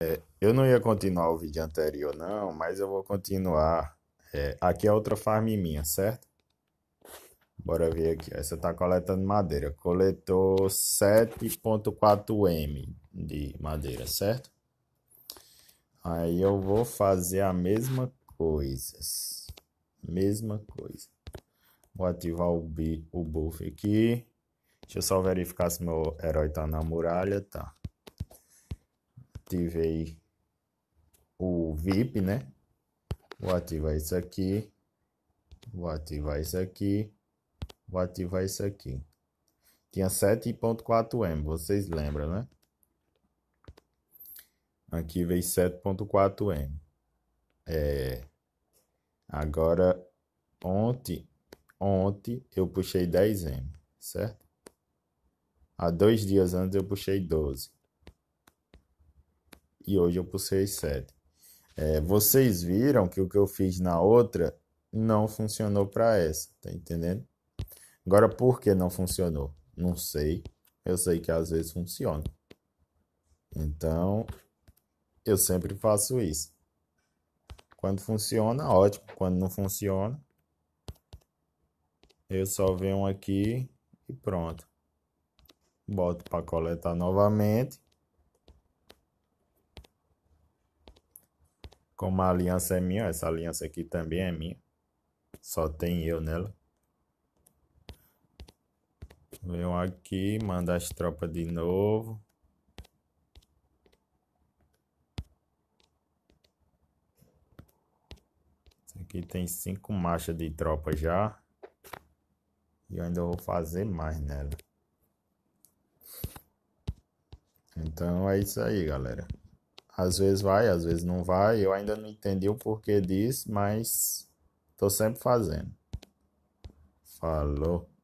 É, eu não ia continuar o vídeo anterior, não, mas eu vou continuar. É, aqui é outra farm minha, certo? Bora ver aqui. Essa tá coletando madeira. Coletou 7.4M de madeira, certo? Aí eu vou fazer a mesma coisa. Mesma coisa. Vou ativar o, o buff aqui. Deixa eu só verificar se meu herói tá na muralha. Tá ative aí o VIP, né? Vou ativar isso aqui. Vou ativar isso aqui. Vou ativar isso aqui. Tinha 7.4 M, vocês lembram, né? Aqui veio 7.4 M. É... Agora, ontem, ontem eu puxei 10 M, certo? Há dois dias antes eu puxei 12 e hoje eu pus 7. É, vocês viram que o que eu fiz na outra não funcionou para essa, tá entendendo? Agora, por que não funcionou? Não sei. Eu sei que às vezes funciona. Então, eu sempre faço isso. Quando funciona, ótimo. Quando não funciona, eu só venho aqui e pronto. Boto para coletar novamente. Como a aliança é minha, essa aliança aqui também é minha. Só tem eu nela. Venham aqui, manda as tropas de novo. aqui tem cinco marchas de tropa já. E eu ainda vou fazer mais nela. Então é isso aí, galera. Às vezes vai, às vezes não vai. Eu ainda não entendi o porquê disso, mas estou sempre fazendo. Falou.